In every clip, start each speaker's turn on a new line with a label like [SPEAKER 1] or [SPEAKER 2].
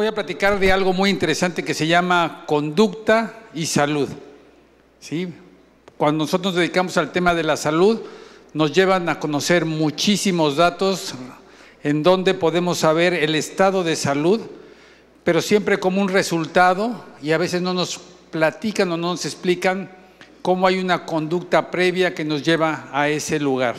[SPEAKER 1] Voy a platicar de algo muy interesante que se llama conducta y salud. Cuando nosotros nos dedicamos al tema de la salud, nos llevan a conocer muchísimos datos en donde podemos saber el estado de salud, pero siempre como un resultado y a veces no nos platican o no nos explican cómo hay una conducta previa que nos lleva a ese lugar.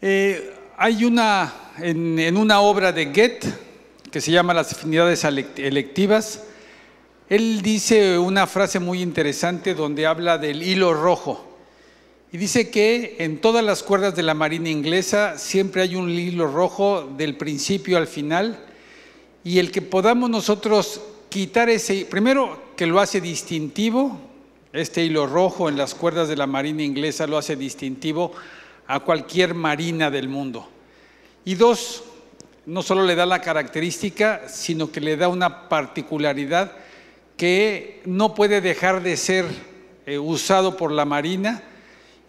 [SPEAKER 1] Eh, hay una, en, una obra de Goethe, que se llama Las afinidades electivas, él dice una frase muy interesante donde habla del hilo rojo. Y dice que en todas las cuerdas de la Marina inglesa siempre hay un hilo rojo del principio al final. Y el que podamos nosotros quitar ese, primero que lo hace distintivo, este hilo rojo en las cuerdas de la Marina inglesa lo hace distintivo a cualquier marina del mundo. Y dos, no solo le da la característica, sino que le da una particularidad que no puede dejar de ser eh, usado por la Marina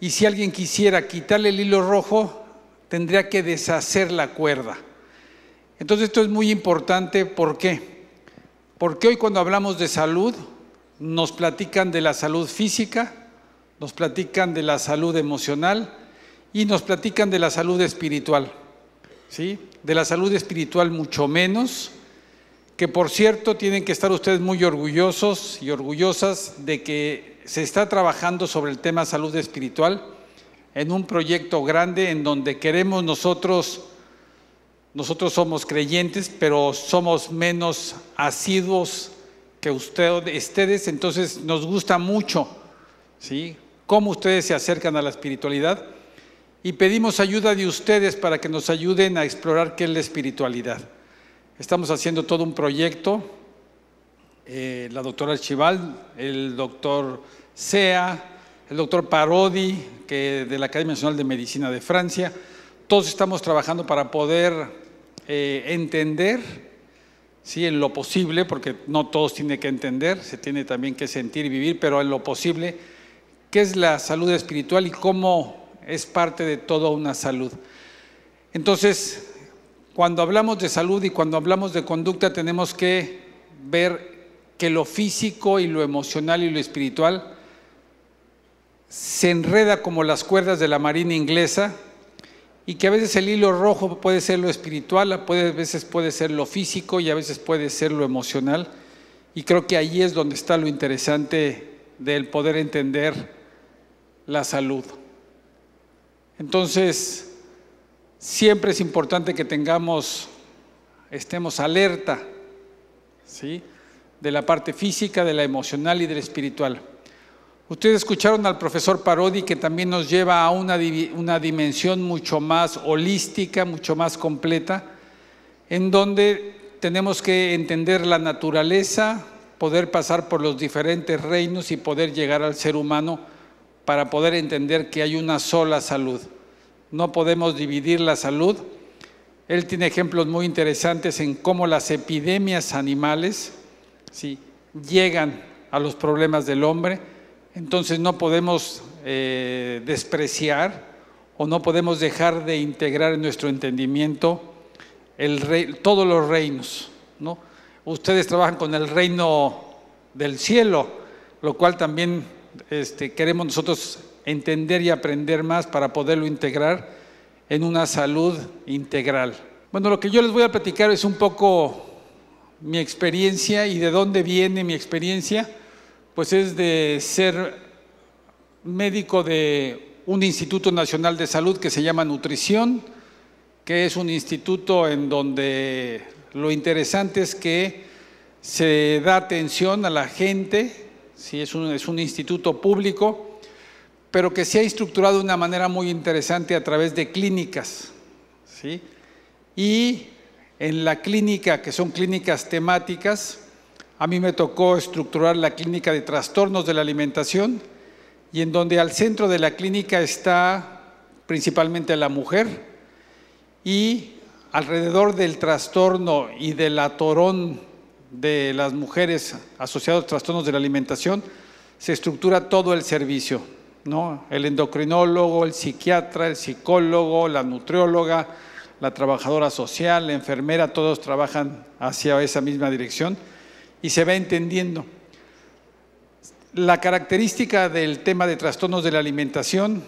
[SPEAKER 1] y si alguien quisiera quitarle el hilo rojo, tendría que deshacer la cuerda. Entonces esto es muy importante, ¿por qué? Porque hoy cuando hablamos de salud, nos platican de la salud física, nos platican de la salud emocional, y nos platican de la salud espiritual, ¿sí? De la salud espiritual mucho menos, que por cierto tienen que estar ustedes muy orgullosos y orgullosas de que se está trabajando sobre el tema salud espiritual en un proyecto grande en donde queremos nosotros, nosotros somos creyentes, pero somos menos asiduos que ustedes, entonces nos gusta mucho, ¿sí? Cómo ustedes se acercan a la espiritualidad y pedimos ayuda de ustedes para que nos ayuden a explorar qué es la espiritualidad. Estamos haciendo todo un proyecto, eh, la doctora Archival, el doctor Sea, el doctor Parodi, que de la Academia Nacional de Medicina de Francia, todos estamos trabajando para poder eh, entender, ¿sí? en lo posible, porque no todos tienen que entender, se tiene también que sentir y vivir, pero en lo posible, qué es la salud espiritual y cómo es parte de toda una salud. Entonces, cuando hablamos de salud y cuando hablamos de conducta tenemos que ver que lo físico y lo emocional y lo espiritual se enreda como las cuerdas de la marina inglesa y que a veces el hilo rojo puede ser lo espiritual, a veces puede ser lo físico y a veces puede ser lo emocional. Y creo que ahí es donde está lo interesante del poder entender la salud. Entonces, siempre es importante que tengamos, estemos alerta, ¿sí? De la parte física, de la emocional y de la espiritual. Ustedes escucharon al profesor Parodi que también nos lleva a una, una dimensión mucho más holística, mucho más completa, en donde tenemos que entender la naturaleza, poder pasar por los diferentes reinos y poder llegar al ser humano para poder entender que hay una sola salud. No podemos dividir la salud. Él tiene ejemplos muy interesantes en cómo las epidemias animales llegan a los problemas del hombre. Entonces no podemos eh, despreciar o no podemos dejar de integrar en nuestro entendimiento el todos los reinos. ¿no? Ustedes trabajan con el reino del cielo, lo cual también este, queremos nosotros entender y aprender más para poderlo integrar en una salud integral. Bueno, lo que yo les voy a platicar es un poco mi experiencia y de dónde viene mi experiencia, pues es de ser médico de un Instituto Nacional de Salud que se llama Nutrición, que es un instituto en donde lo interesante es que se da atención a la gente es, un, instituto público, pero que se ha estructurado de una manera muy interesante a través de clínicas. Y en la clínica, que son clínicas temáticas, a mí me tocó estructurar la clínica de trastornos de la alimentación y en donde al centro de la clínica está principalmente la mujer y alrededor del trastorno y del atorón de las mujeres asociados a trastornos de la alimentación, se estructura todo el servicio, ¿no? El endocrinólogo, el psiquiatra, el psicólogo, la nutrióloga, la trabajadora social, la enfermera, todos trabajan hacia esa misma dirección y se va entendiendo. La característica del tema de trastornos de la alimentación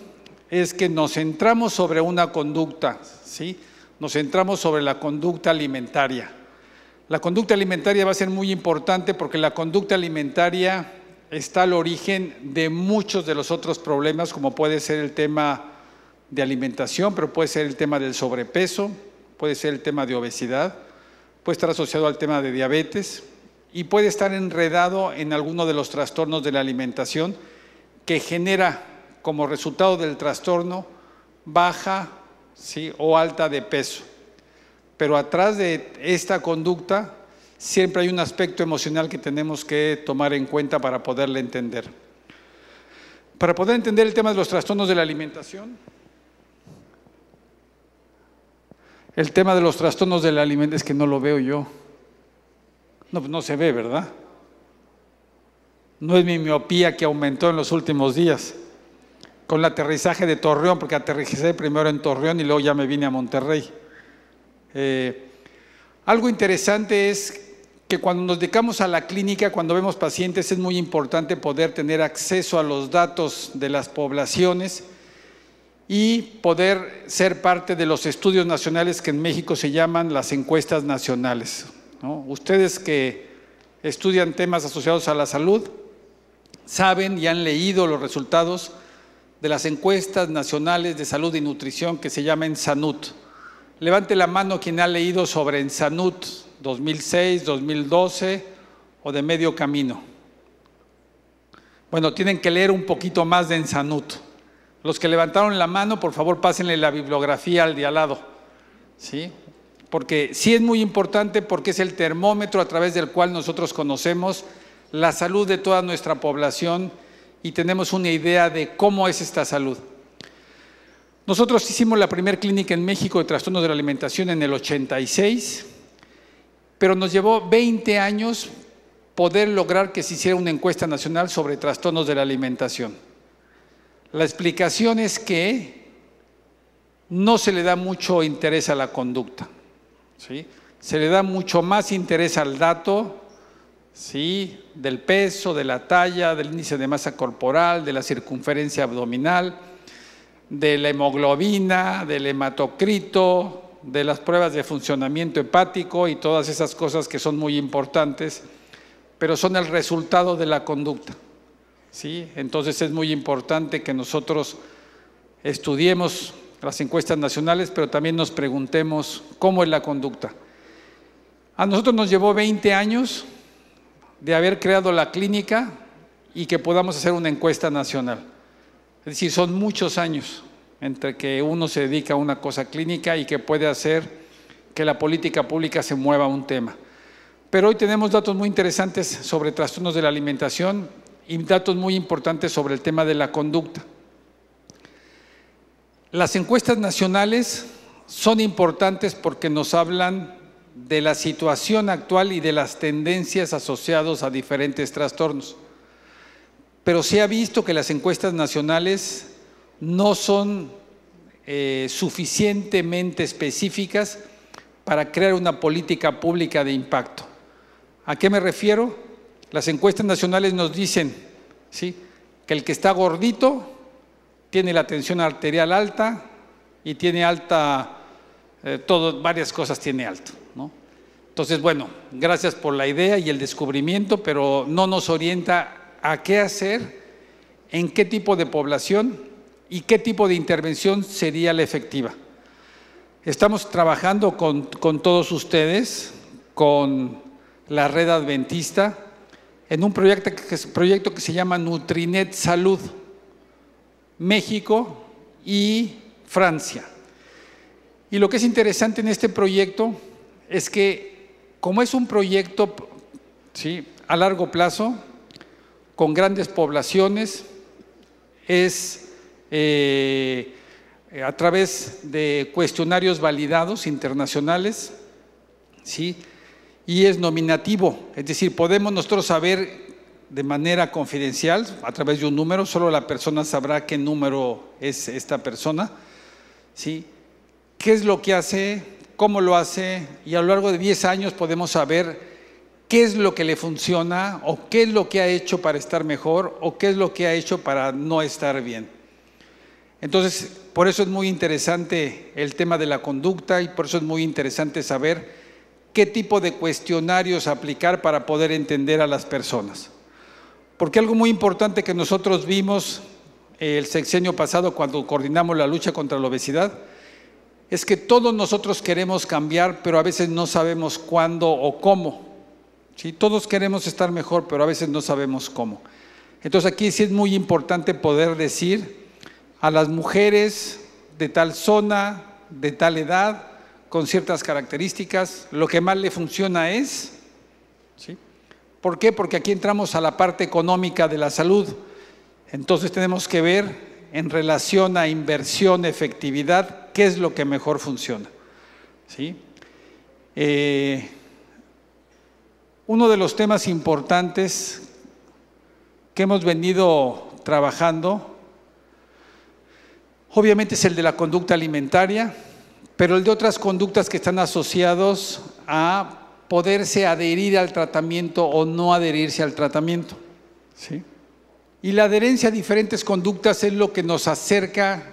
[SPEAKER 1] es que nos centramos sobre una conducta, ¿sí? Nos centramos sobre la conducta alimentaria. La conducta alimentaria va a ser muy importante porque la conducta alimentaria está al origen de muchos de los otros problemas, como puede ser el tema de alimentación, pero puede ser el tema del sobrepeso, puede ser el tema de obesidad, puede estar asociado al tema de diabetes y puede estar enredado en alguno de los trastornos de la alimentación que genera como resultado del trastorno baja o alta de peso. Pero atrás de esta conducta siempre hay un aspecto emocional que tenemos que tomar en cuenta para poderle entender. Para poder entender el tema de los trastornos de la alimentación, el tema de los trastornos de la alimentación es que no lo veo yo. No, pues no se ve, ¿verdad? No es mi miopía que aumentó en los últimos días con el aterrizaje de Torreón, porque aterricé primero en Torreón y luego ya me vine a Monterrey. Eh, algo interesante es que cuando nos dedicamos a la clínica, cuando vemos pacientes, es muy importante poder tener acceso a los datos de las poblaciones y poder ser parte de los estudios nacionales que en México se llaman las encuestas nacionales. Ustedes que estudian temas asociados a la salud saben y han leído los resultados de las encuestas nacionales de salud y nutrición que se llaman SANUT. Levante la mano quien ha leído sobre Ensanut 2006, 2012 o de medio camino. Bueno, tienen que leer un poquito más de Ensanut. Los que levantaron la mano, por favor, pásenle la bibliografía al de al lado. ¿Sí? Porque sí es muy importante porque es el termómetro a través del cual nosotros conocemos la salud de toda nuestra población y tenemos una idea de cómo es esta salud. Nosotros hicimos la primera clínica en México de trastornos de la alimentación en el 86, pero nos llevó 20 años poder lograr que se hiciera una encuesta nacional sobre trastornos de la alimentación. La explicación es que no se le da mucho interés a la conducta, ¿sí? se le da mucho más interés al dato ¿sí? del peso, de la talla, del índice de masa corporal, de la circunferencia abdominal, de la hemoglobina, del hematocrito, de las pruebas de funcionamiento hepático y todas esas cosas que son muy importantes, pero son el resultado de la conducta. ¿sí? Entonces es muy importante que nosotros estudiemos las encuestas nacionales, pero también nos preguntemos cómo es la conducta. A nosotros nos llevó 20 años de haber creado la clínica y que podamos hacer una encuesta nacional. Es decir, son muchos años entre que uno se dedica a una cosa clínica y que puede hacer que la política pública se mueva a un tema. Pero hoy tenemos datos muy interesantes sobre trastornos de la alimentación y datos muy importantes sobre el tema de la conducta. Las encuestas nacionales son importantes porque nos hablan de la situación actual y de las tendencias asociadas a diferentes trastornos pero se ha visto que las encuestas nacionales no son eh, suficientemente específicas para crear una política pública de impacto. ¿A qué me refiero? Las encuestas nacionales nos dicen ¿sí? que el que está gordito tiene la tensión arterial alta y tiene alta, eh, varias cosas tiene alto. ¿no? Entonces, bueno, gracias por la idea y el descubrimiento, pero no nos orienta a qué hacer, en qué tipo de población y qué tipo de intervención sería la efectiva. Estamos trabajando con, todos ustedes, con la red adventista, en un proyecto que, proyecto que se llama Nutrinet Salud, México y Francia. Y lo que es interesante en este proyecto es que, como es un proyecto ¿sí? a largo plazo, con grandes poblaciones, es eh, a través de cuestionarios validados internacionales, ¿sí? y es nominativo, es decir, podemos nosotros saber de manera confidencial, a través de un número, solo la persona sabrá qué número es esta persona, ¿sí? qué es lo que hace, cómo lo hace, y a lo largo de 10 años podemos saber qué es lo que le funciona o qué es lo que ha hecho para estar mejor o qué es lo que ha hecho para no estar bien. Entonces, por eso es muy interesante el tema de la conducta y por eso es muy interesante saber qué tipo de cuestionarios aplicar para poder entender a las personas. Porque algo muy importante que nosotros vimos eh, el sexenio pasado cuando coordinamos la lucha contra la obesidad, es que todos nosotros queremos cambiar, pero a veces no sabemos cuándo o cómo. Todos queremos estar mejor, pero a veces no sabemos cómo. Entonces aquí sí es muy importante poder decir a las mujeres de tal zona, de tal edad, con ciertas características, lo que más le funciona es, ¿sí? ¿Por qué? Porque aquí entramos a la parte económica de la salud. Entonces tenemos que ver en relación a inversión, efectividad, qué es lo que mejor funciona. ¿Sí? Eh, uno de los temas importantes que hemos venido trabajando, obviamente es el de la conducta alimentaria, pero el de otras conductas que están asociados a poderse adherir al tratamiento o no adherirse al tratamiento. Y la adherencia a diferentes conductas es lo que nos acerca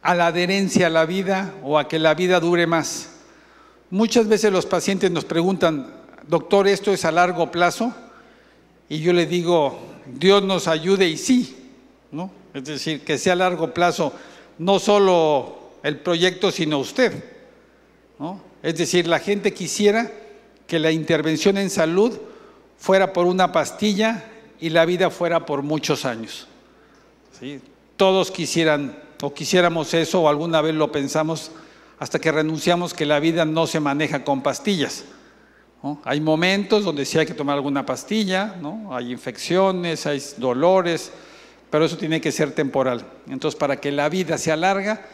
[SPEAKER 1] a la adherencia a la vida o a que la vida dure más. Muchas veces los pacientes nos preguntan, doctor, esto es a largo plazo, y yo le digo, Dios nos ayude y sí, ¿no? Es decir, que sea a largo plazo, no solo el proyecto, sino usted, ¿no? Es decir, la gente quisiera que la intervención en salud fuera por una pastilla y la vida fuera por muchos años. ¿Sí? Todos quisieran o quisiéramos eso o alguna vez lo pensamos hasta que renunciamos que la vida no se maneja con pastillas. Hay momentos donde sí hay que tomar alguna pastilla, hay infecciones, hay dolores, pero eso tiene que ser temporal. Entonces, para que la vida sea larga,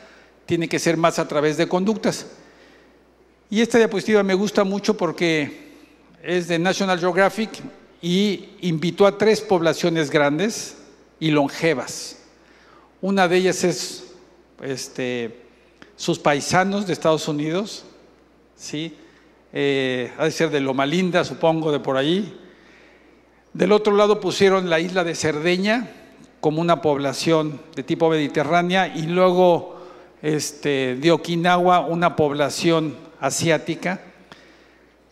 [SPEAKER 1] tiene que ser más a través de conductas. Y esta diapositiva me gusta mucho porque es de National Geographic y invitó a tres poblaciones grandes y longevas. Una de ellas es este, sus paisanos de Estados Unidos, ¿sí? Eh, ha de ser de Loma Linda, supongo, de por ahí Del otro lado pusieron la isla de Cerdeña como una población de tipo mediterránea y luego este, de Okinawa una población asiática,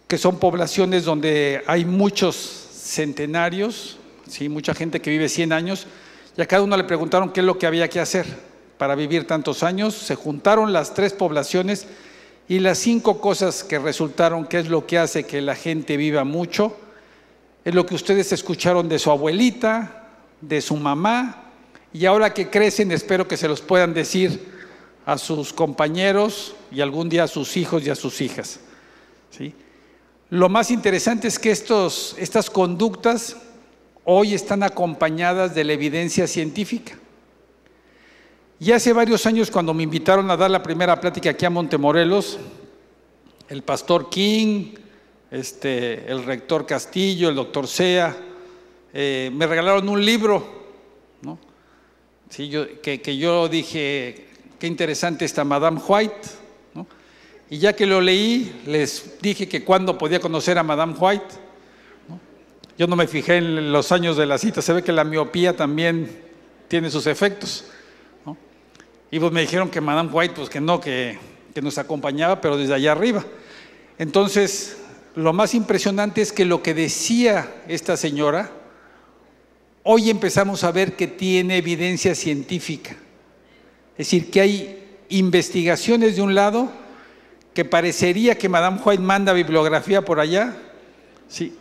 [SPEAKER 1] que son poblaciones donde hay muchos centenarios, ¿sí? mucha gente que vive 100 años, y a cada uno le preguntaron qué es lo que había que hacer para vivir tantos años. Se juntaron las tres poblaciones y las cinco cosas que resultaron que es lo que hace que la gente viva mucho, es lo que ustedes escucharon de su abuelita, de su mamá, y ahora que crecen espero que se los puedan decir a sus compañeros y algún día a sus hijos y a sus hijas. Lo más interesante es que estos, estas conductas hoy están acompañadas de la evidencia científica. Y hace varios años cuando me invitaron a dar la primera plática aquí a Montemorelos, el pastor King, este, el rector Castillo, el doctor Sea, eh, me regalaron un libro, ¿no? sí, yo, que, yo dije, qué interesante está Madame White, y ya que lo leí, les dije que cuándo podía conocer a Madame White. Yo no me fijé en los años de la cita, se ve que la miopía también tiene sus efectos. Y pues me dijeron que Madame White, pues que no, que, nos acompañaba, pero desde allá arriba. Entonces, lo más impresionante es que lo que decía esta señora, hoy empezamos a ver que tiene evidencia científica. Es decir, que hay investigaciones de un lado que parecería que Madame White manda bibliografía por allá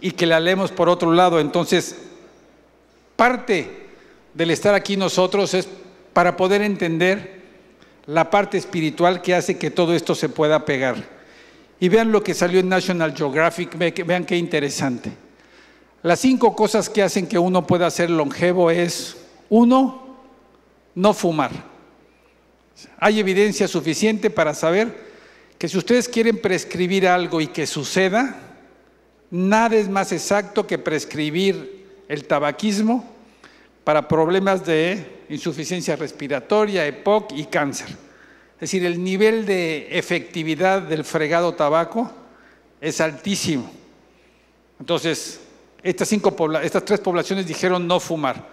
[SPEAKER 1] y que la leemos por otro lado. Entonces, parte del estar aquí nosotros es para poder entender la parte espiritual que hace que todo esto se pueda pegar. Y vean lo que salió en National Geographic, vean qué interesante. Las cinco cosas que hacen que uno pueda ser longevo es, uno, no fumar. Hay evidencia suficiente para saber que si ustedes quieren prescribir algo y que suceda, nada es más exacto que prescribir el tabaquismo para problemas de insuficiencia respiratoria, EPOC y cáncer. Es decir, el nivel de efectividad del fregado tabaco es altísimo. Entonces, estas, cinco, estas tres poblaciones dijeron no fumar.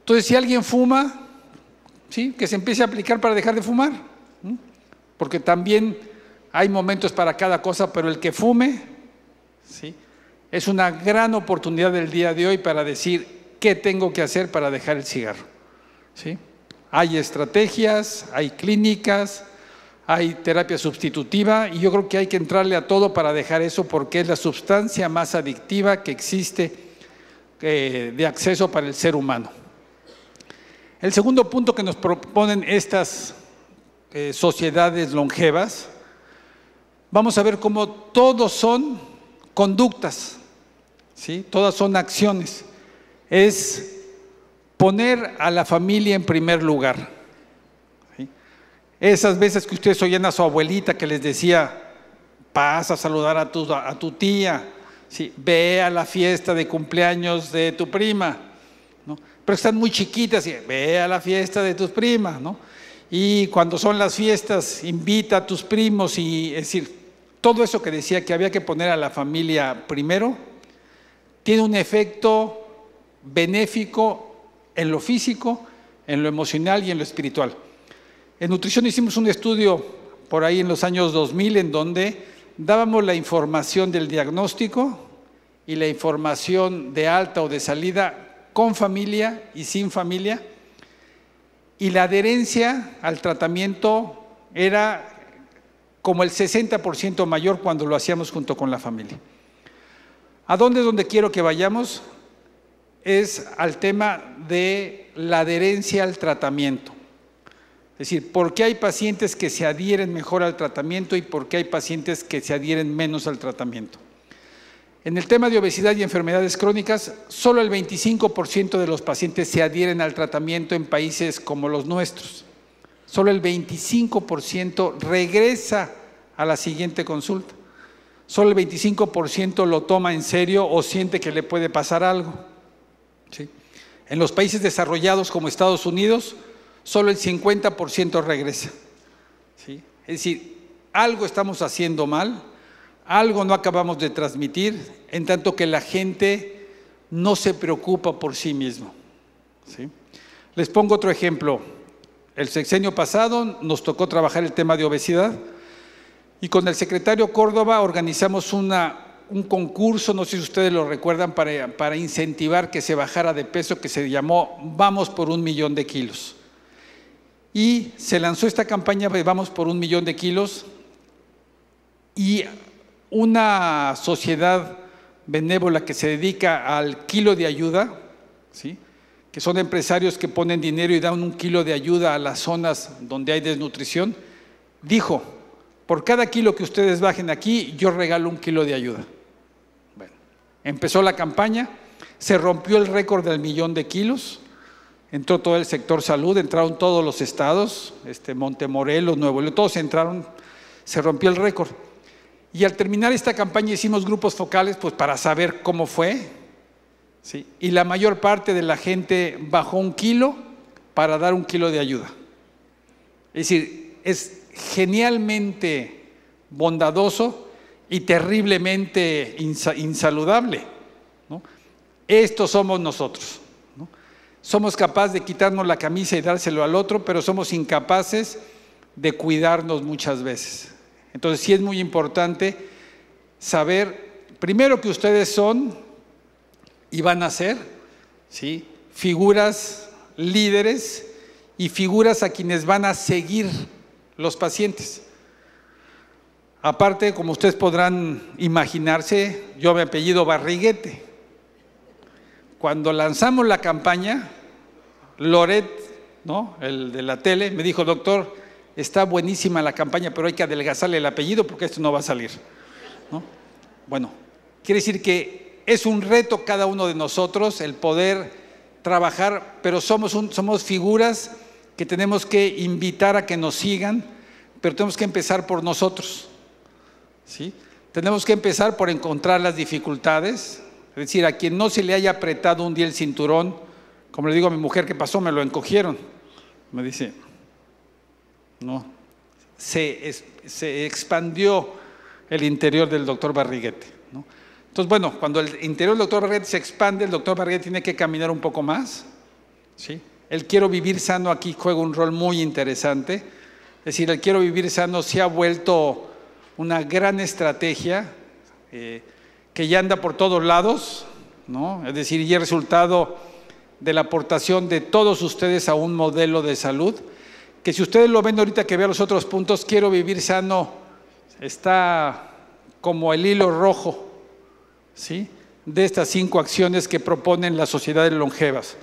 [SPEAKER 1] Entonces, si alguien fuma, ¿sí? que se empiece a aplicar para dejar de fumar. Porque también hay momentos para cada cosa, pero el que fume, ¿sí? es una gran oportunidad del día de hoy para decir qué tengo que hacer para dejar el cigarro. ¿sí? Hay estrategias, hay clínicas, hay terapia sustitutiva y yo creo que hay que entrarle a todo para dejar eso porque es la sustancia más adictiva que existe eh, de acceso para el ser humano. El segundo punto que nos proponen estas eh, sociedades longevas, vamos a ver cómo todos son conductas, ¿sí? todas son acciones. Es poner a la familia en primer lugar. Esas veces que ustedes oyen a su abuelita que les decía, pasa a saludar a tu, tía, ¿sí? ve a la fiesta de cumpleaños de tu prima, pero están muy chiquitas y ve a la fiesta de tus primas, y cuando son las fiestas invita a tus primos y es decir, todo eso que decía que había que poner a la familia primero, tiene un efecto benéfico en lo físico, en lo emocional y en lo espiritual. En nutrición hicimos un estudio por ahí en los años 2000 en donde dábamos la información del diagnóstico y la información de alta o de salida con familia y sin familia. Y la adherencia al tratamiento era como el 60% mayor cuando lo hacíamos junto con la familia. ¿A dónde es donde quiero que vayamos? es al tema de la adherencia al tratamiento. Es decir, ¿por qué hay pacientes que se adhieren mejor al tratamiento y por qué hay pacientes que se adhieren menos al tratamiento? En el tema de obesidad y enfermedades crónicas, solo el 25% de los pacientes se adhieren al tratamiento en países como los nuestros. Solo el 25% regresa a la siguiente consulta. Solo el 25% lo toma en serio o siente que le puede pasar algo. En los países desarrollados como Estados Unidos, solo el 50% regresa. Es decir, algo estamos haciendo mal, algo no acabamos de transmitir, en tanto que la gente no se preocupa por sí mismo. Les pongo otro ejemplo. El sexenio pasado nos tocó trabajar el tema de obesidad y con el secretario Córdoba organizamos una un concurso, no sé si ustedes lo recuerdan, para, incentivar que se bajara de peso que se llamó Vamos por un millón de kilos. Y se lanzó esta campaña de Vamos por un millón de kilos y una sociedad benévola que se dedica al kilo de ayuda, ¿sí? que son empresarios que ponen dinero y dan un kilo de ayuda a las zonas donde hay desnutrición, dijo, por cada kilo que ustedes bajen aquí, yo regalo un kilo de ayuda. Empezó la campaña, se rompió el récord del millón de kilos, entró todo el sector salud, entraron todos los estados, este, Montemorelos, Nuevo León, todos entraron, se rompió el récord. Y al terminar esta campaña hicimos grupos focales pues, para saber cómo fue. Y la mayor parte de la gente bajó un kilo para dar un kilo de ayuda. Es decir, es genialmente bondadoso y terriblemente insaludable. Estos somos nosotros. Somos capaces de quitarnos la camisa y dárselo al otro, pero somos incapaces de cuidarnos muchas veces. Entonces sí es muy importante saber, primero que ustedes son y van a ser, figuras líderes y figuras a quienes van a seguir los pacientes. Aparte, como ustedes podrán imaginarse, yo me apellido Barriguete. Cuando lanzamos la campaña, Loret, ¿no? el de la tele, me dijo, doctor, está buenísima la campaña, pero hay que adelgazarle el apellido porque esto no va a salir. Bueno, quiere decir que es un reto cada uno de nosotros el poder trabajar, pero somos, somos figuras que tenemos que invitar a que nos sigan, pero tenemos que empezar por nosotros. Tenemos que empezar por encontrar las dificultades, es decir, a quien no se le haya apretado un día el cinturón, como le digo a mi mujer, ¿qué pasó? Me lo encogieron. Me dice, no, se, expandió el interior del doctor Barriguete. Entonces, bueno, cuando el interior del doctor Barriguete se expande, el doctor Barriguete tiene que caminar un poco más. ¿sí? El quiero vivir sano aquí juega un rol muy interesante. Es decir, el quiero vivir sano se ha vuelto una gran estrategia eh, que ya anda por todos lados, es decir, y el resultado de la aportación de todos ustedes a un modelo de salud, que si ustedes lo ven ahorita que vea los otros puntos, quiero vivir sano, está como el hilo rojo ¿sí? de estas cinco acciones que proponen las sociedades longevas.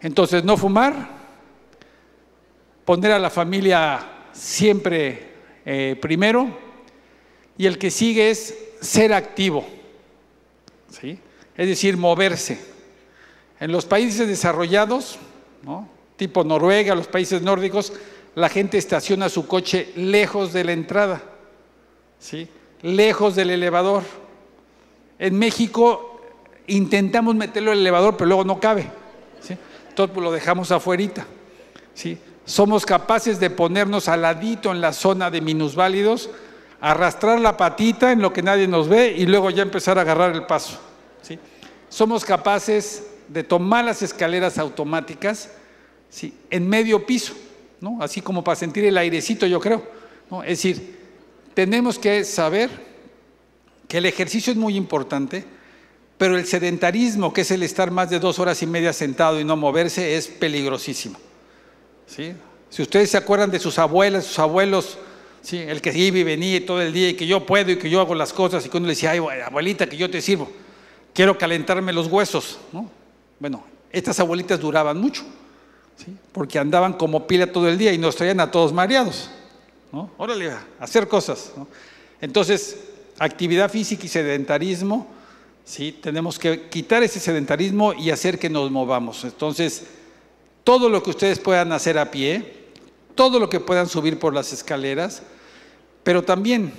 [SPEAKER 1] Entonces, no fumar, poner a la familia siempre eh, primero, y el que sigue es ser activo, ¿sí? es decir, moverse. En los países desarrollados, tipo Noruega, los países nórdicos, la gente estaciona su coche lejos de la entrada, ¿sí? lejos del elevador. En México intentamos meterlo en el elevador, pero luego no cabe. ¿sí? Entonces pues, lo dejamos afuerita. ¿sí? Somos capaces de ponernos ladito en la zona de minusválidos arrastrar la patita en lo que nadie nos ve y luego ya empezar a agarrar el paso. ¿sí? Somos capaces de tomar las escaleras automáticas ¿sí? en medio piso, ¿no? así como para sentir el airecito, yo creo. Es decir, tenemos que saber que el ejercicio es muy importante, pero el sedentarismo, que es el estar más de dos horas y media sentado y no moverse, es peligrosísimo. ¿sí? Si ustedes se acuerdan de sus abuelas, sus abuelos, Sí, el que iba y venía todo el día y que yo puedo y que yo hago las cosas y que uno le decía, abuelita, que yo te sirvo, quiero calentarme los huesos, Bueno, estas abuelitas duraban mucho, porque andaban como pila todo el día y nos traían a todos mareados, ¿no? Órale, a hacer cosas, Entonces, actividad física y sedentarismo, ¿sí? Tenemos que quitar ese sedentarismo y hacer que nos movamos. Entonces, todo lo que ustedes puedan hacer a pie, todo lo que puedan subir por las escaleras, pero también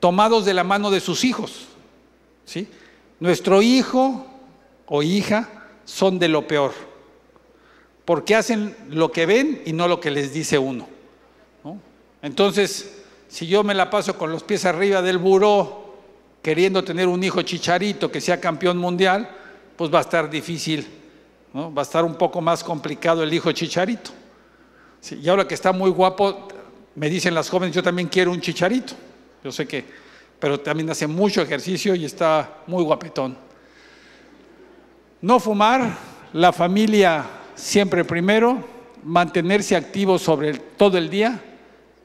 [SPEAKER 1] tomados de la mano de sus hijos. ¿sí? Nuestro hijo o hija son de lo peor, porque hacen lo que ven y no lo que les dice uno. Entonces, si yo me la paso con los pies arriba del buró, queriendo tener un hijo chicharito que sea campeón mundial, pues va a estar difícil, ¿no? va a estar un poco más complicado el hijo chicharito. Sí, y ahora que está muy guapo, me dicen las jóvenes, yo también quiero un chicharito. Yo sé que, pero también hace mucho ejercicio y está muy guapetón. No fumar, la familia siempre primero, mantenerse activo sobre todo el día.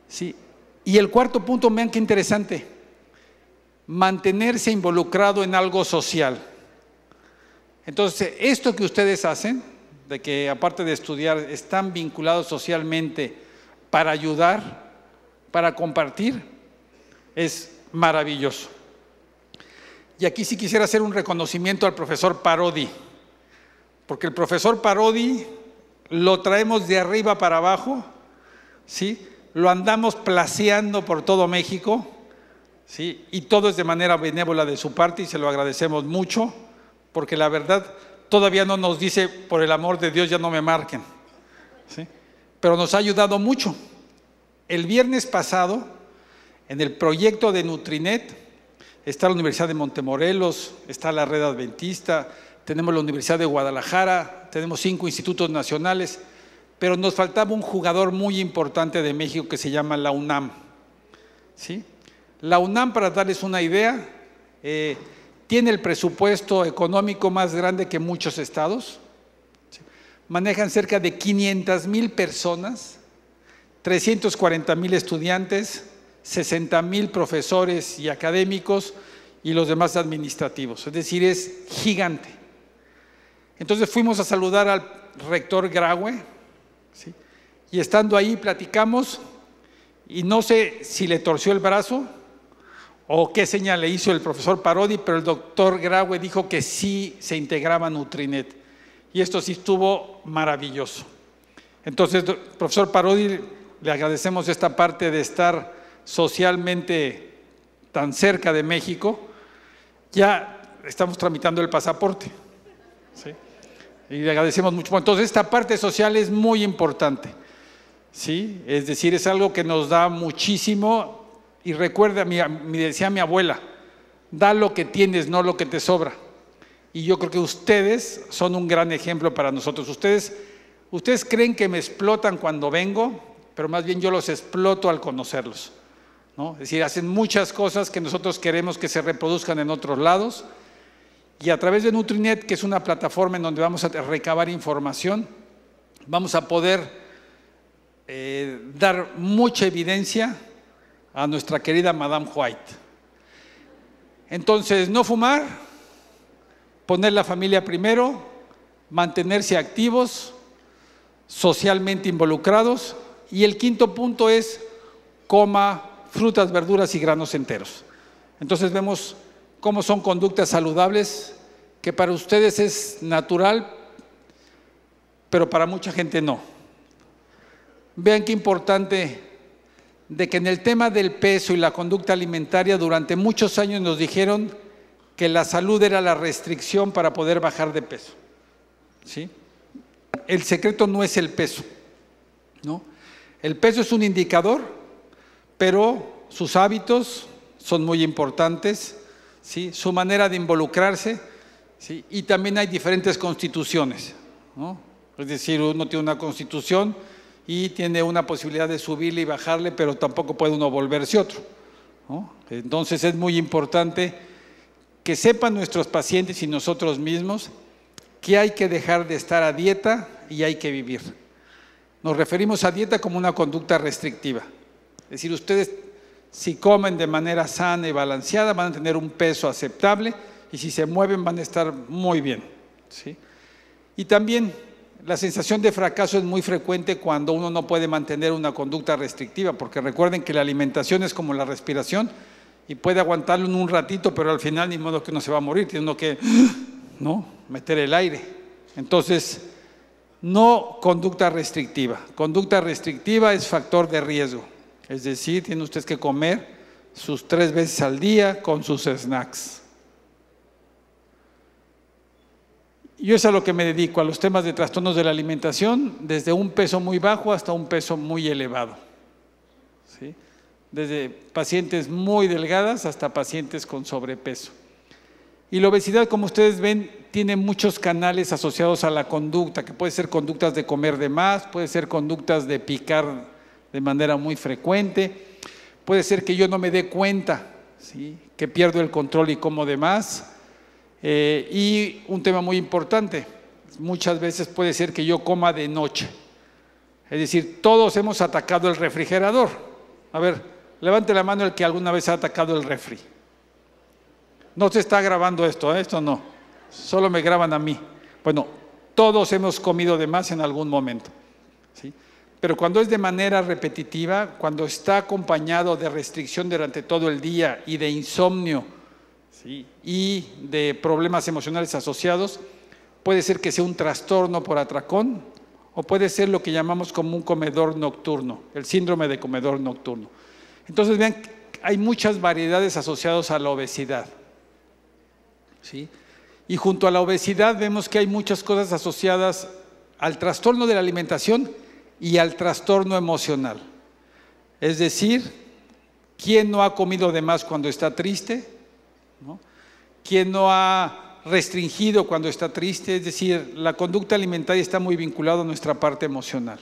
[SPEAKER 1] Sí. Y el cuarto punto, vean qué interesante, mantenerse involucrado en algo social. Entonces, esto que ustedes hacen, de que aparte de estudiar, están vinculados socialmente para ayudar, para compartir, es maravilloso. Y aquí sí quisiera hacer un reconocimiento al profesor Parodi, porque el profesor Parodi lo traemos de arriba para abajo, ¿sí? lo andamos placeando por todo México, ¿sí? y todo es de manera benévola de su parte y se lo agradecemos mucho, porque la verdad todavía no nos dice, por el amor de Dios ya no me marquen. ¿sí? pero nos ha ayudado mucho. El viernes pasado, en el proyecto de Nutrinet, está la Universidad de Montemorelos, está la Red Adventista, tenemos la Universidad de Guadalajara, tenemos cinco institutos nacionales, pero nos faltaba un jugador muy importante de México que se llama la UNAM. ¿Sí? La UNAM, para darles una idea, eh, tiene el presupuesto económico más grande que muchos estados, manejan cerca de 500 mil personas, 340 mil estudiantes, 60 mil profesores y académicos y los demás administrativos. Es decir, es gigante. Entonces fuimos a saludar al rector Graue y estando ahí platicamos y no sé si le torció el brazo o qué señal le hizo el profesor Parodi, pero el doctor Graue dijo que sí se integraba Nutrinet y esto sí estuvo maravilloso. Entonces, profesor Parodi, le agradecemos esta parte de estar socialmente tan cerca de México. Ya estamos tramitando el pasaporte. Y le agradecemos mucho. Entonces, esta parte social es muy importante. ¿sí? Es decir, es algo que nos da muchísimo. Y recuerda, me decía mi abuela, da lo que tienes, no lo que te sobra. Y yo creo que ustedes son un gran ejemplo para nosotros. Ustedes, ustedes creen que me explotan cuando vengo, pero más bien yo los exploto al conocerlos. Es decir, hacen muchas cosas que nosotros queremos que se reproduzcan en otros lados. Y a través de Nutrinet, que es una plataforma en donde vamos a recabar información, vamos a poder eh, dar mucha evidencia a nuestra querida Madame White. Entonces, no fumar, poner la familia primero, mantenerse activos, socialmente involucrados y el quinto punto es coma frutas, verduras y granos enteros. Entonces vemos cómo son conductas saludables que para ustedes es natural, pero para mucha gente no. Vean qué importante de que en el tema del peso y la conducta alimentaria durante muchos años nos dijeron que la salud era la restricción para poder bajar de peso. ¿Sí? El secreto no es el peso, ¿no? El peso es un indicador, pero sus hábitos son muy importantes, ¿sí? Su manera de involucrarse, Y también hay diferentes constituciones, ¿no? Es decir, uno tiene una constitución y tiene una posibilidad de subirle y bajarle, pero tampoco puede uno volverse otro. Entonces es muy importante que sepan nuestros pacientes y nosotros mismos que hay que dejar de estar a dieta y hay que vivir. Nos referimos a dieta como una conducta restrictiva. Es decir, ustedes si comen de manera sana y balanceada van a tener un peso aceptable y si se mueven van a estar muy bien. Y también la sensación de fracaso es muy frecuente cuando uno no puede mantener una conducta restrictiva, porque recuerden que la alimentación es como la respiración, y puede aguantarlo en un ratito, pero al final ni modo que no se va a morir, uno que ¿no? meter el aire. Entonces, no conducta restrictiva. Conducta restrictiva es factor de riesgo. Es decir, tiene usted que comer sus tres veces al día con sus snacks. Yo es a lo que me dedico, a los temas de trastornos de la alimentación, desde un peso muy bajo hasta un peso muy elevado. ¿Sí? desde pacientes muy delgadas hasta pacientes con sobrepeso. Y la obesidad, como ustedes ven, tiene muchos canales asociados a la conducta, que puede ser conductas de comer de más, puede ser conductas de picar de manera muy frecuente, puede ser que yo no me dé cuenta, que pierdo el control y como de más. Eh, y un tema muy importante, muchas veces puede ser que yo coma de noche. Es decir, todos hemos atacado el refrigerador. A ver, Levante la mano el que alguna vez ha atacado el refri. No se está grabando esto, ¿eh? esto no. Solo me graban a mí. Bueno, todos hemos comido de más en algún momento. ¿sí? Pero cuando es de manera repetitiva, cuando está acompañado de restricción durante todo el día y de insomnio y de problemas emocionales asociados, puede ser que sea un trastorno por atracón o puede ser lo que llamamos como un comedor nocturno, el síndrome de comedor nocturno. Entonces, vean, hay muchas variedades asociadas a la obesidad. ¿sí? Y junto a la obesidad vemos que hay muchas cosas asociadas al trastorno de la alimentación y al trastorno emocional. Es decir, ¿quién no ha comido de más cuando está triste? ¿Quién no ha restringido cuando está triste? Es decir, la conducta alimentaria está muy vinculada a nuestra parte emocional.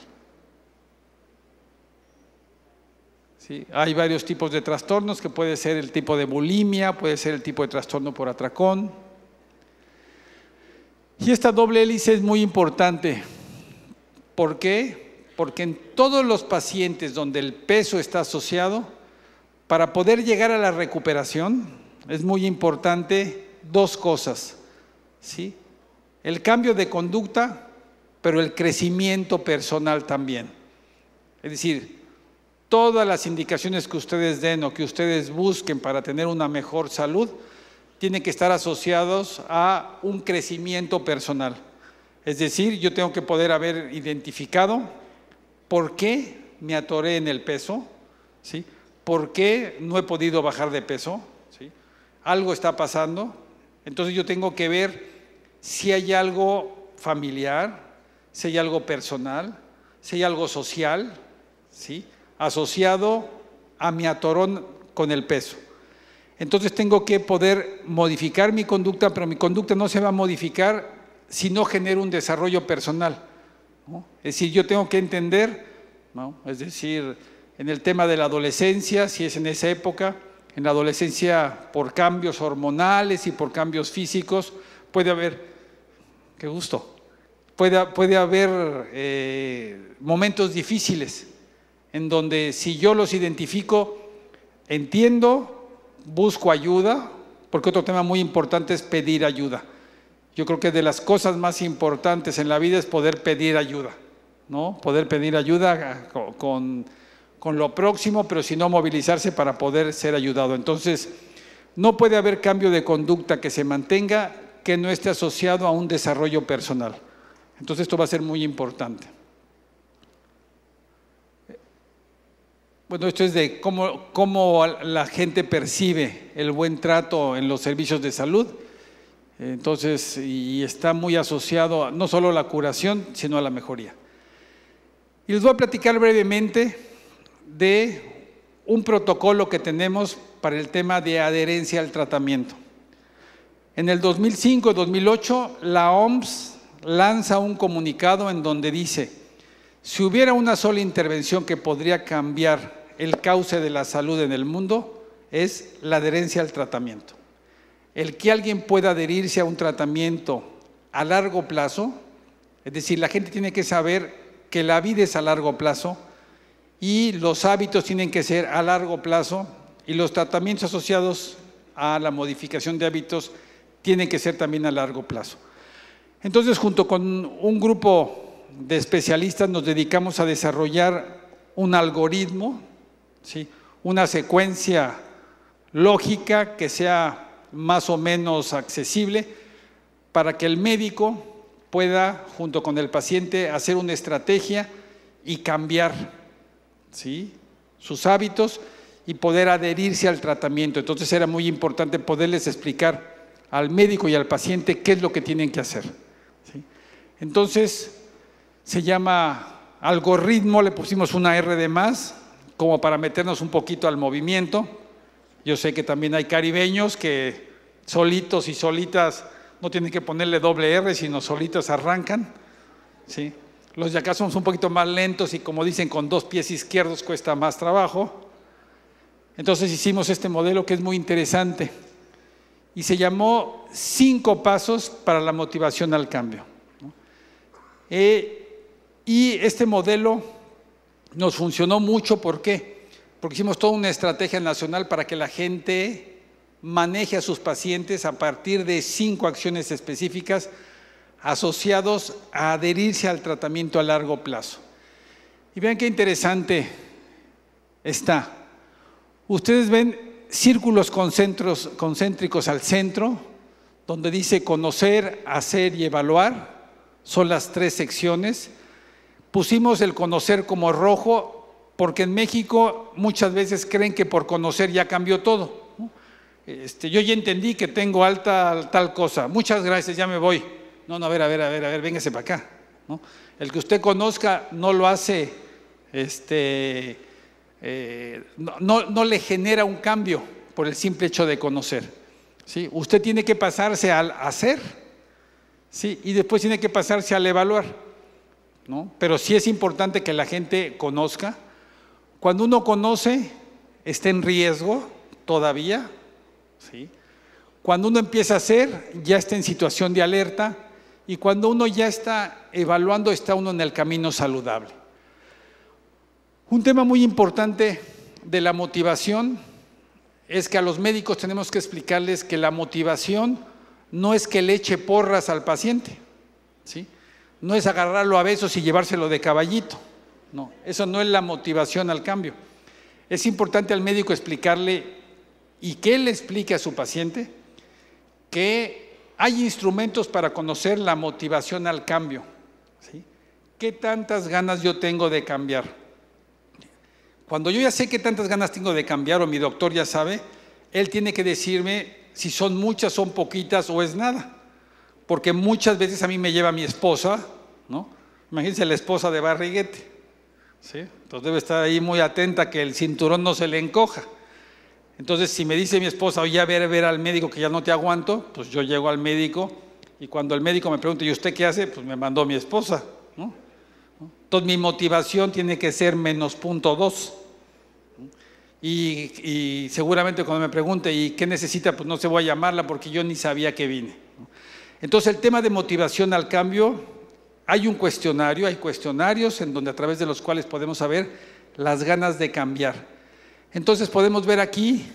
[SPEAKER 1] Hay varios tipos de trastornos, que puede ser el tipo de bulimia, puede ser el tipo de trastorno por atracón. Y esta doble hélice es muy importante. ¿Por qué? Porque en todos los pacientes donde el peso está asociado, para poder llegar a la recuperación, es muy importante dos cosas. ¿sí? El cambio de conducta, pero el crecimiento personal también. Es decir, todas las indicaciones que ustedes den o que ustedes busquen para tener una mejor salud tienen que estar asociados a un crecimiento personal. Es decir, yo tengo que poder haber identificado por qué me atoré en el peso, ¿sí? por qué no he podido bajar de peso, ¿sí? algo está pasando, entonces yo tengo que ver si hay algo familiar, si hay algo personal, si hay algo social, ¿sí? asociado a mi atorón con el peso. Entonces tengo que poder modificar mi conducta, pero mi conducta no se va a modificar si no genero un desarrollo personal. Es decir, yo tengo que entender, es decir, en el tema de la adolescencia, si es en esa época, en la adolescencia por cambios hormonales y por cambios físicos, puede haber, qué gusto, puede, puede haber eh, momentos difíciles en donde si yo los identifico, entiendo, busco ayuda, porque otro tema muy importante es pedir ayuda. Yo creo que de las cosas más importantes en la vida es poder pedir ayuda, ¿no? Poder pedir ayuda con, con lo próximo, pero si no movilizarse para poder ser ayudado. Entonces, no puede haber cambio de conducta que se mantenga que no esté asociado a un desarrollo personal. Entonces, esto va a ser muy importante. Bueno, esto es de cómo, cómo la gente percibe el buen trato en los servicios de salud. Entonces, y está muy asociado no solo a la curación, sino a la mejoría. Y les voy a platicar brevemente de un protocolo que tenemos para el tema de adherencia al tratamiento. En el 2005-2008, la OMS lanza un comunicado en donde dice, si hubiera una sola intervención que podría cambiar el cauce de la salud en el mundo es la adherencia al tratamiento. El que alguien pueda adherirse a un tratamiento a largo plazo, es decir, la gente tiene que saber que la vida es a largo plazo y los hábitos tienen que ser a largo plazo y los tratamientos asociados a la modificación de hábitos tienen que ser también a largo plazo. Entonces, junto con un grupo de especialistas nos dedicamos a desarrollar un algoritmo una secuencia lógica que sea más o menos accesible para que el médico pueda, junto con el paciente, hacer una estrategia y cambiar sus hábitos y poder adherirse al tratamiento. Entonces era muy importante poderles explicar al médico y al paciente qué es lo que tienen que hacer. Entonces se llama algoritmo, le pusimos una R de más, como para meternos un poquito al movimiento. Yo sé que también hay caribeños que solitos y solitas no tienen que ponerle doble R, sino solitas arrancan. ¿sí? Los de acá somos un poquito más lentos y como dicen, con dos pies izquierdos cuesta más trabajo. Entonces hicimos este modelo que es muy interesante y se llamó Cinco Pasos para la Motivación al Cambio. Eh, y este modelo nos funcionó mucho, ¿por qué? Porque hicimos toda una estrategia nacional para que la gente maneje a sus pacientes a partir de cinco acciones específicas asociados a adherirse al tratamiento a largo plazo. Y vean qué interesante está. Ustedes ven círculos concéntricos al centro, donde dice conocer, hacer y evaluar. Son las tres secciones Pusimos el conocer como rojo porque en México muchas veces creen que por conocer ya cambió todo. Este, yo ya entendí que tengo alta tal cosa. Muchas gracias, ya me voy. No, no, a ver, a ver, a ver, a ver, véngase para acá. El que usted conozca no lo hace, este, eh, no, le genera un cambio por el simple hecho de conocer. ¿sí? Usted tiene que pasarse al hacer ¿sí? y después tiene que pasarse al evaluar. Pero sí es importante que la gente conozca. Cuando uno conoce, está en riesgo todavía, Cuando uno empieza a hacer, ya está en situación de alerta y cuando uno ya está evaluando, está uno en el camino saludable. Un tema muy importante de la motivación es que a los médicos tenemos que explicarles que la motivación no es que le eche porras al paciente, ¿sí? no es agarrarlo a besos y llevárselo de caballito. No, eso no es la motivación al cambio. Es importante al médico explicarle y que él explique a su paciente que hay instrumentos para conocer la motivación al cambio. ¿Qué tantas ganas yo tengo de cambiar? Cuando yo ya sé qué tantas ganas tengo de cambiar o mi doctor ya sabe, él tiene que decirme si son muchas, son poquitas o es nada porque muchas veces a mí me lleva mi esposa, ¿no? Imagínense la esposa de barriguete, Entonces debe estar ahí muy atenta que el cinturón no se le encoja. Entonces, si me dice mi esposa, oye, a ver, ver al médico que ya no te aguanto, pues yo llego al médico y cuando el médico me pregunta, ¿y usted qué hace? Pues me mandó mi esposa, Entonces, mi motivación tiene que ser menos punto dos. Y, y, seguramente cuando me pregunte, ¿y qué necesita? Pues no se voy a llamarla porque yo ni sabía que vine. Entonces el tema de motivación al cambio, hay un cuestionario, hay cuestionarios en donde a través de los cuales podemos saber las ganas de cambiar. Entonces podemos ver aquí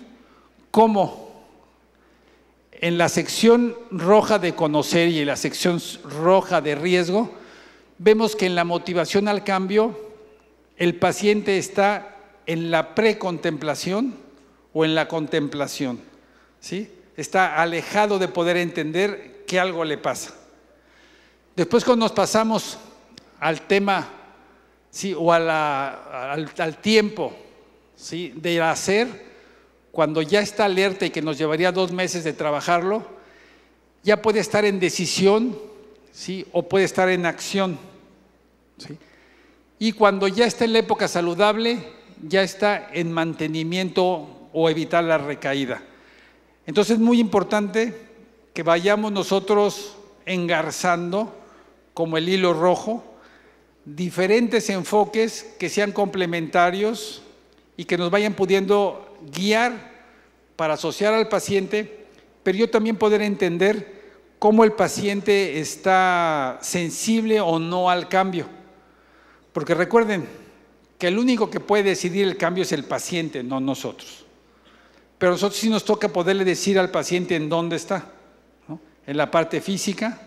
[SPEAKER 1] cómo en la sección roja de conocer y en la sección roja de riesgo, vemos que en la motivación al cambio el paciente está en la precontemplación o en la contemplación, ¿sí? Está alejado de poder entender que algo le pasa. Después cuando nos pasamos al tema o al, al, tiempo de hacer, cuando ya está alerta y que nos llevaría dos meses de trabajarlo, ya puede estar en decisión ¿sí? o puede estar en acción. Y cuando ya está en la época saludable, ya está en mantenimiento o evitar la recaída. Entonces es muy importante que vayamos nosotros engarzando, como el hilo rojo, diferentes enfoques que sean complementarios y que nos vayan pudiendo guiar para asociar al paciente, pero yo también poder entender cómo el paciente está sensible o no al cambio. Porque recuerden que el único que puede decidir el cambio es el paciente, no nosotros. Pero nosotros sí nos toca poderle decir al paciente en dónde está en la parte física,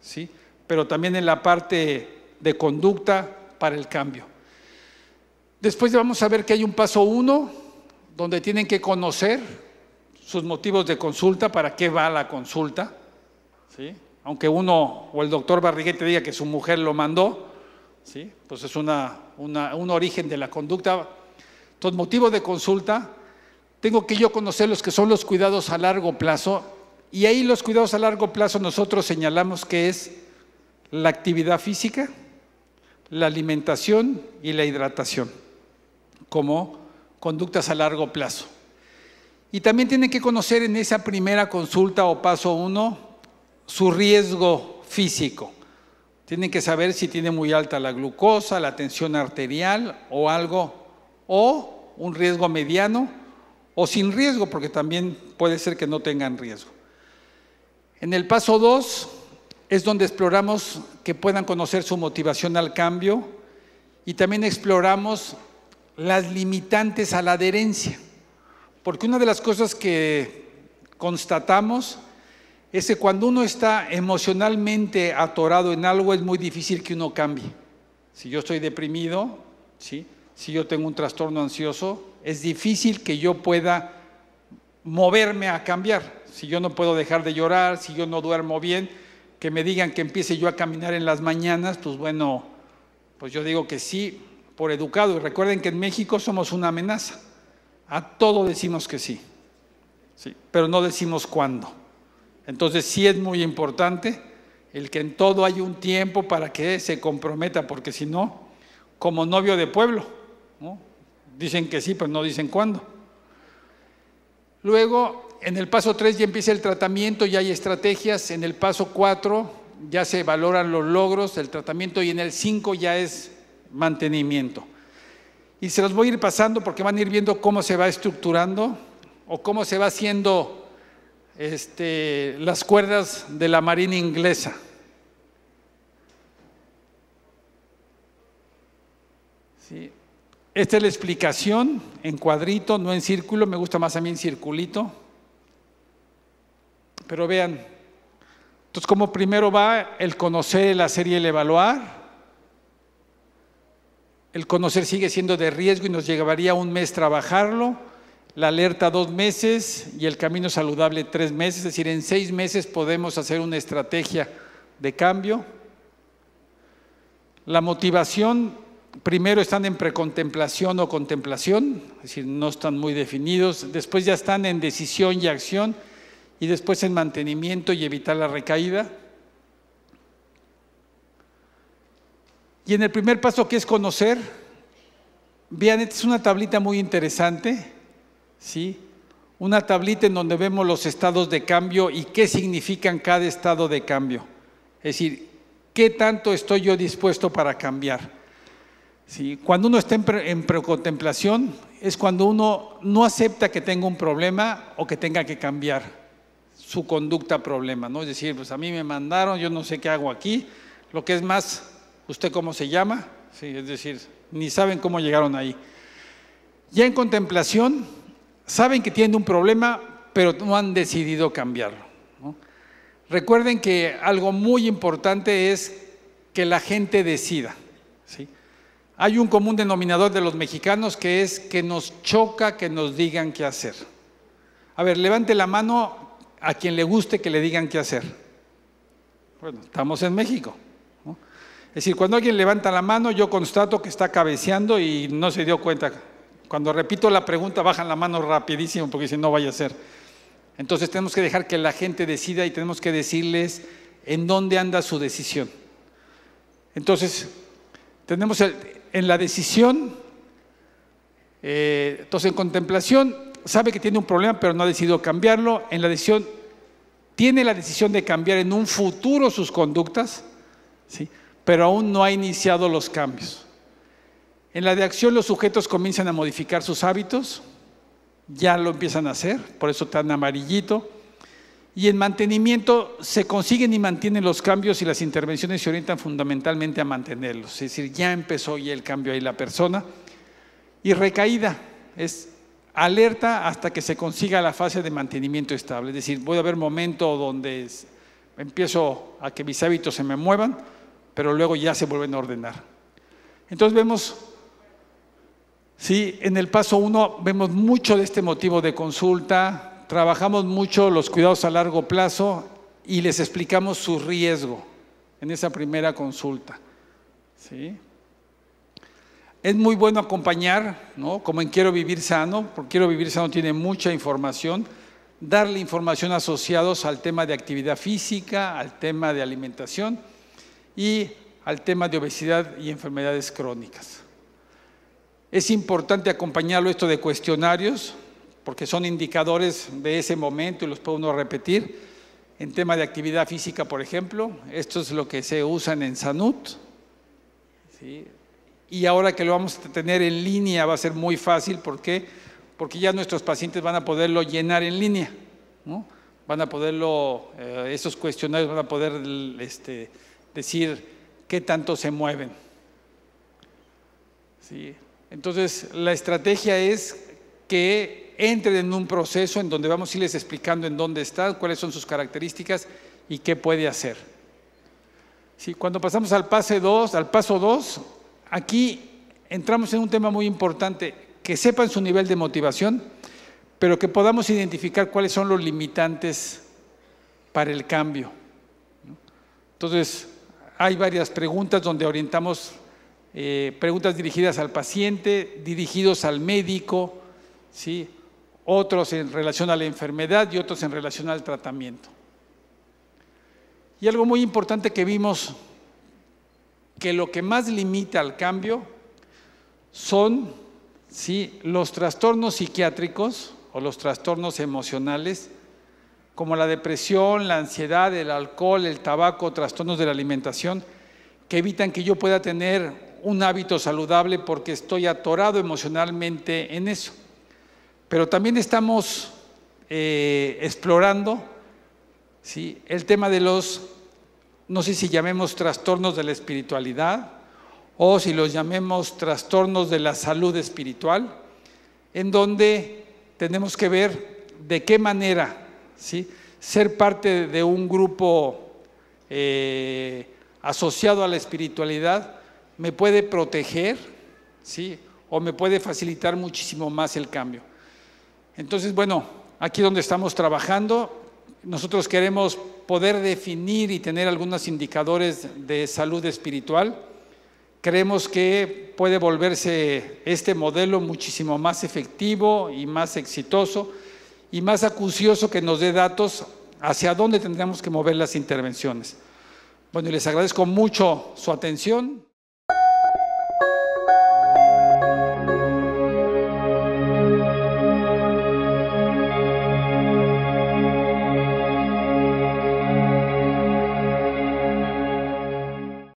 [SPEAKER 1] ¿sí? pero también en la parte de conducta para el cambio. Después vamos a ver que hay un paso uno, donde tienen que conocer sus motivos de consulta, para qué va la consulta. ¿sí? Aunque uno o el doctor Barriguete diga que su mujer lo mandó, ¿sí? pues es una, un origen de la conducta. Entonces, motivos de consulta, tengo que yo conocer los que son los cuidados a largo plazo y ahí los cuidados a largo plazo nosotros señalamos que es la actividad física, la alimentación y la hidratación como conductas a largo plazo. Y también tienen que conocer en esa primera consulta o paso uno su riesgo físico. Tienen que saber si tiene muy alta la glucosa, la tensión arterial o algo, o un riesgo mediano o sin riesgo, porque también puede ser que no tengan riesgo. En el paso 2 es donde exploramos que puedan conocer su motivación al cambio y también exploramos las limitantes a la adherencia. Porque una de las cosas que constatamos es que cuando uno está emocionalmente atorado en algo es muy difícil que uno cambie. Si yo estoy deprimido, ¿sí? si yo tengo un trastorno ansioso, es difícil que yo pueda moverme a cambiar si yo no puedo dejar de llorar, si yo no duermo bien, que me digan que empiece yo a caminar en las mañanas, pues bueno, pues yo digo que sí, por educado. Y recuerden que en México somos una amenaza. A todo decimos que sí, sí pero no decimos cuándo. Entonces sí es muy importante el que en todo hay un tiempo para que se comprometa, porque si no, como novio de pueblo, dicen que sí, pero no dicen cuándo. Luego, en el paso 3 ya empieza el tratamiento, ya hay estrategias. En el paso 4 ya se valoran los logros del tratamiento y en el 5 ya es mantenimiento. Y se los voy a ir pasando porque van a ir viendo cómo se va estructurando o cómo se va haciendo este, las cuerdas de la Marina inglesa. Esta es la explicación en cuadrito, no en círculo, me gusta más a mí en circulito. Pero vean, entonces como primero va el conocer, el hacer y el evaluar. El conocer sigue siendo de riesgo y nos llevaría un mes trabajarlo, la alerta dos meses y el camino saludable tres meses, es decir, en seis meses podemos hacer una estrategia de cambio. La motivación, primero están en precontemplación o contemplación, es decir, no están muy definidos, después ya están en decisión y acción y después en mantenimiento y evitar la recaída. Y en el primer paso que es conocer, vean, esta es una tablita muy interesante, ¿sí? Una tablita en donde vemos los estados de cambio y qué significan cada estado de cambio. Es decir, qué tanto estoy yo dispuesto para cambiar. ¿Sí? Cuando uno está en, en precontemplación es cuando uno no acepta que tenga un problema o que tenga que cambiar su conducta problema, ¿no? Es decir, pues a mí me mandaron, yo no sé qué hago aquí, lo que es más, ¿usted cómo se llama? Sí, es decir, ni saben cómo llegaron ahí. Ya en contemplación, saben que tienen un problema, pero no han decidido cambiarlo. Recuerden que algo muy importante es que la gente decida. ¿sí? Hay un común denominador de los mexicanos que es que nos choca que nos digan qué hacer. A ver, levante la mano a quien le guste que le digan qué hacer. Bueno, estamos en México. Es decir, cuando alguien levanta la mano, yo constato que está cabeceando y no se dio cuenta. Cuando repito la pregunta, bajan la mano rapidísimo porque si no vaya a ser. Entonces tenemos que dejar que la gente decida y tenemos que decirles en dónde anda su decisión. Entonces, tenemos en la decisión, eh, entonces en contemplación sabe que tiene un problema, pero no ha decidido cambiarlo, en la decisión, tiene la decisión de cambiar en un futuro sus conductas, ¿sí? pero aún no ha iniciado los cambios. En la de acción los sujetos comienzan a modificar sus hábitos, ya lo empiezan a hacer, por eso tan amarillito. Y en mantenimiento se consiguen y mantienen los cambios y las intervenciones se orientan fundamentalmente a mantenerlos. Es decir, ya empezó el cambio ahí la persona. Y recaída es alerta hasta que se consiga la fase de mantenimiento estable. Es decir, voy a haber momentos donde empiezo a que mis hábitos se me muevan, pero luego ya se vuelven a ordenar. Entonces vemos, sí, en el paso uno, vemos mucho de este motivo de consulta, trabajamos mucho los cuidados a largo plazo y les explicamos su riesgo en esa primera consulta. ¿sí? Es muy bueno acompañar, ¿no? Como en Quiero Vivir Sano, porque Quiero Vivir Sano tiene mucha información, darle información asociados al tema de actividad física, al tema de alimentación y al tema de obesidad y enfermedades crónicas. Es importante acompañarlo esto de cuestionarios, porque son indicadores de ese momento y los puede repetir. En tema de actividad física, por ejemplo, esto es lo que se usan en Sanut. ¿sí? y ahora que lo vamos a tener en línea va a ser muy fácil. ¿Por qué? Porque ya nuestros pacientes van a poderlo llenar en línea, van a poderlo, eh, esos cuestionarios van a poder este, decir qué tanto se mueven. ¿Sí? Entonces, la estrategia es que entren en un proceso en donde vamos a irles explicando en dónde están, cuáles son sus características y qué puede hacer. ¿Sí? Cuando pasamos al, pase dos, al paso 2, aquí entramos en un tema muy importante, que sepan su nivel de motivación, pero que podamos identificar cuáles son los limitantes para el cambio. Entonces, hay varias preguntas donde orientamos eh, preguntas dirigidas al paciente, dirigidos al médico, ¿sí? otros en relación a la enfermedad y otros en relación al tratamiento. Y algo muy importante que vimos que lo que más limita al cambio son ¿sí? los trastornos psiquiátricos o los trastornos emocionales, como la depresión, la ansiedad, el alcohol, el tabaco, trastornos de la alimentación, que evitan que yo pueda tener un hábito saludable porque estoy atorado emocionalmente en eso. Pero también estamos eh, explorando ¿sí? el tema de los no sé si llamemos trastornos de la espiritualidad o si los llamemos trastornos de la salud espiritual, en donde tenemos que ver de qué manera ¿sí? ser parte de un grupo eh, asociado a la espiritualidad me puede proteger ¿sí? o me puede facilitar muchísimo más el cambio. Entonces, bueno, aquí donde estamos trabajando nosotros queremos poder definir y tener algunos indicadores de salud espiritual. Creemos que puede volverse este modelo muchísimo más efectivo y más exitoso y más acucioso que nos dé datos hacia dónde tendremos que mover las intervenciones. Bueno, y les agradezco mucho su atención.